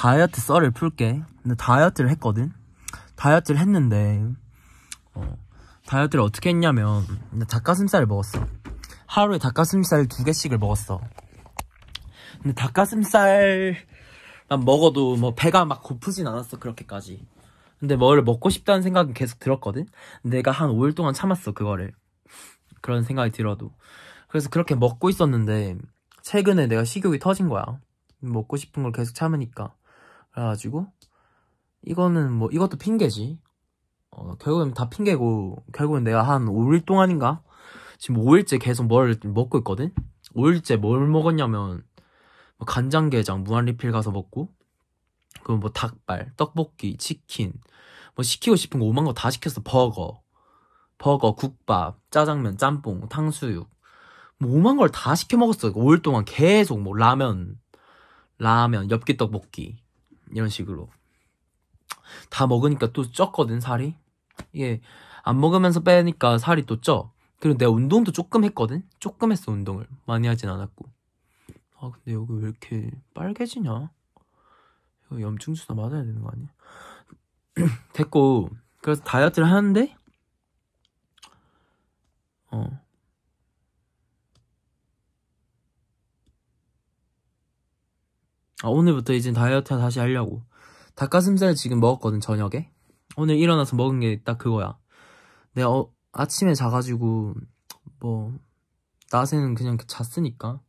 다이어트 썰을 풀게. 근데 다이어트를 했거든. 다이어트를 했는데 어, 다이어트를 어떻게 했냐면 닭가슴살을 먹었어. 하루에 닭가슴살 두 개씩을 먹었어. 근데 닭가슴살만 먹어도 뭐 배가 막 고프진 않았어 그렇게까지. 근데 뭘 먹고 싶다는 생각은 계속 들었거든. 내가 한 5일 동안 참았어 그거를. 그런 생각이 들어도. 그래서 그렇게 먹고 있었는데 최근에 내가 식욕이 터진 거야. 먹고 싶은 걸 계속 참으니까. 그래가지고 이거는 뭐 이것도 핑계지 어, 결국엔 다 핑계고 결국엔 내가 한 5일 동안인가 지금 5일째 계속 뭘 먹고 있거든 5일째 뭘 먹었냐면 뭐 간장게장 무한리필 가서 먹고 그뭐 닭발 떡볶이 치킨 뭐 시키고 싶은 거5만거 다 시켰어 버거 버거 국밥 짜장면 짬뽕 탕수육 뭐5만걸 다 시켜 먹었어 5일 동안 계속 뭐 라면 라면 엽기 떡볶이 이런 식으로 다 먹으니까 또 쪘거든 살이 이게 안 먹으면서 빼니까 살이 또 쪄. 그리고 내가 운동도 조금 했거든? 조금 했어, 운동을. 많이 하진 않았고. 아, 근데 여기 왜 이렇게 빨개지냐? 이거 염증수나 맞아야 되는 거 아니야? 됐고, 그래서 다이어트를 하는데, 어, 아, 오늘부터 이제 다이어트 다시 하려고. 닭가슴살 지금 먹었거든, 저녁에. 오늘 일어나서 먹은 게 딱 그거야. 내가 어, 아침에 자가지고, 뭐, 낮에는 그냥 잤으니까,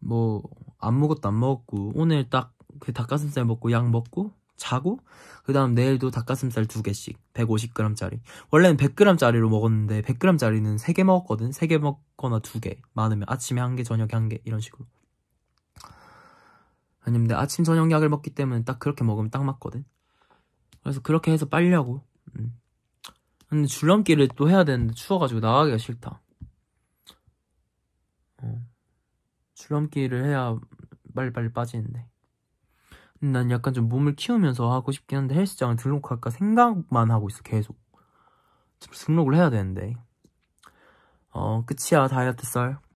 뭐, 아무것도 안 먹었고, 오늘 딱 그 닭가슴살 먹고, 약 먹고, 자고, 그 다음 내일도 닭가슴살 두 개씩, 150g짜리. 원래는 100g짜리로 먹었는데, 100g짜리는 세 개 먹었거든? 세 개 먹거나 두 개. 많으면 아침에 한 개, 저녁에 한 개, 이런 식으로. 아니면 내 아침 저녁 약을 먹기 때문에 딱 그렇게 먹으면 딱 맞거든. 그래서 그렇게 해서 빨리 하고. 음. 근데 줄넘기를 또 해야 되는데 추워가지고 나가기가 싫다. 어. 줄넘기를 해야 빨리빨리 빠지는데. 난 약간 좀 몸을 키우면서 하고 싶긴 한데 헬스장을 등록할까 생각만 하고 있어 계속. 등록을 해야 되는데. 어 끝이야 다이어트 썰.